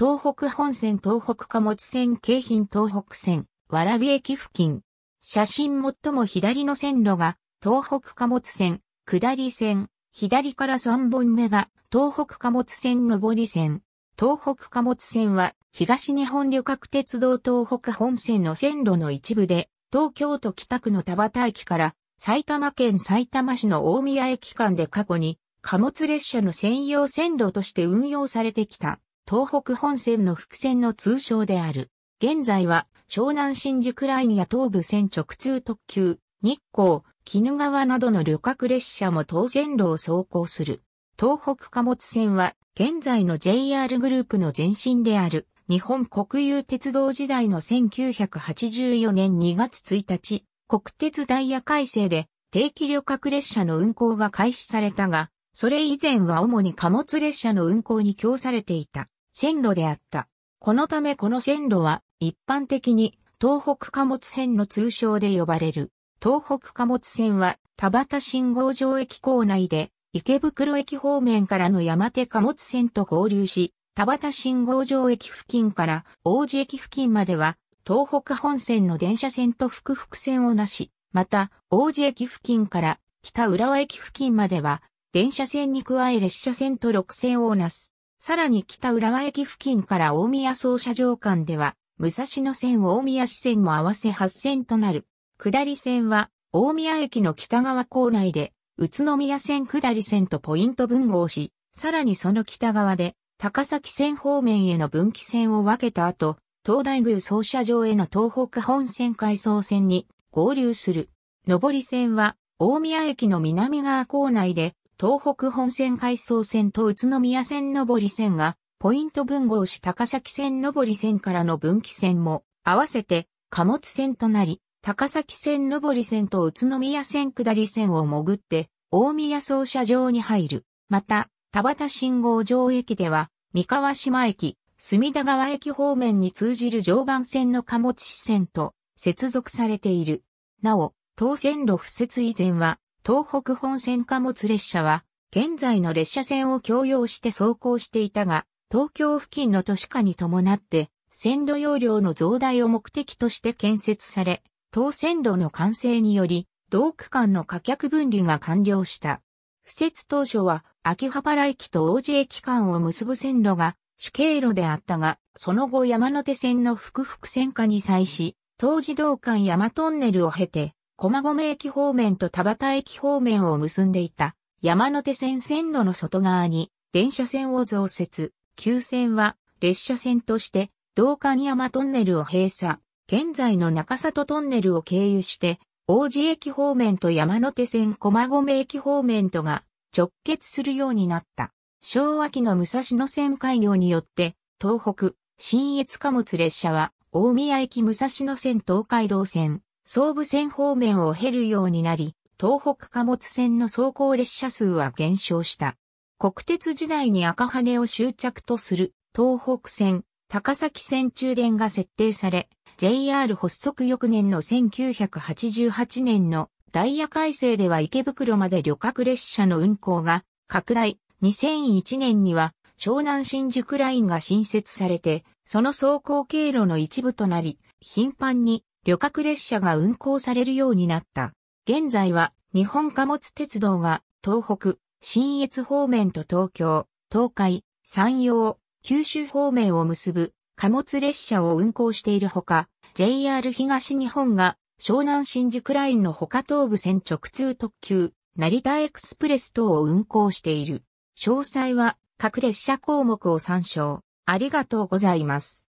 東北本線東北貨物線京浜東北線、蕨駅付近。写真最も左の線路が、東北貨物線、下り線、左から3本目が、東北貨物線上り線。東北貨物線は、東日本旅客鉄道東北本線の線路の一部で、東京都北区の田端駅から、埼玉県埼玉市の大宮駅間で過去に、貨物列車の専用線路として運用されてきた。東北本線の伏線の通称である。現在は湘南新宿ラインや東武線直通特急、日光、鬼怒川などの旅客列車も当線路を走行する。東北貨物線は現在の JR グループの前身である日本国有鉄道時代の1984年2月1日、国鉄ダイヤ改正で定期旅客列車の運行が開始されたが、それ以前は主に貨物列車の運行に供されていた。線路であった。このためこの線路は一般的に東北貨物線の通称で呼ばれる。東北貨物線は田端信号場駅構内で池袋駅方面からの山手貨物線と合流し、田端信号場駅付近から王子駅付近までは東北本線の電車線と複々線をなし、また王子駅付近から北浦和駅付近までは電車線に加え列車線と6線をなす。さらに北浦和駅付近から大宮総車場間では、武蔵野線大宮支線も合わせ8線となる。下り線は、大宮駅の北側構内で、宇都宮線下り線とポイント分合し、さらにその北側で、高崎線方面への分岐線を分けた後、東大宮総車場への東北本線回送線に合流する。上り線は、大宮駅の南側構内で、東北本線回送線と宇都宮線上り線が、ポイント分合し高崎線上り線からの分岐線も、合わせて貨物線となり、高崎線上り線と宇都宮線下り線を潜って、大宮総車場に入る。また、田畑信号場駅では、三河島駅、隅田川駅方面に通じる常磐線の貨物支線と接続されている。なお、当線路付設以前は、東北本線貨物列車は、現在の列車線を共用して走行していたが、東京付近の都市化に伴って、線路容量の増大を目的として建設され、当線路の完成により、同区間の貨客分離が完了した。不設当初は、秋葉原駅と王子駅間を結ぶ線路が主経路であったが、その後山手線の複々線化に際し、当時道間山トンネルを経て、駒込駅方面と田端駅方面を結んでいた山手線線路の外側に電車線を増設。旧線は列車線として道館山トンネルを閉鎖。現在の中里トンネルを経由して王子駅方面と山手線駒込駅方面とが直結するようになった。昭和期の武蔵野線開業によって東北、新越貨物列車は大宮駅武蔵野線東海道線、総武線方面を経るようになり、東北貨物線の走行列車数は減少した。国鉄時代に赤羽を終着とする東北線、高崎線中電が設定され、JR 発足翌年の1988年のダイヤ改正では池袋まで旅客列車の運行が拡大。2001年には湘南新宿ラインが新設されて、その走行経路の一部となり、頻繁に旅客列車が運行されるようになった。現在は日本貨物鉄道が東北、新越方面と東京、東海、山陽、九州方面を結ぶ貨物列車を運行しているほか、JR 東日本が湘南新宿ラインのほか東部線直通特急、成田エクスプレス等を運行している。詳細は各列車項目を参照。ありがとうございます。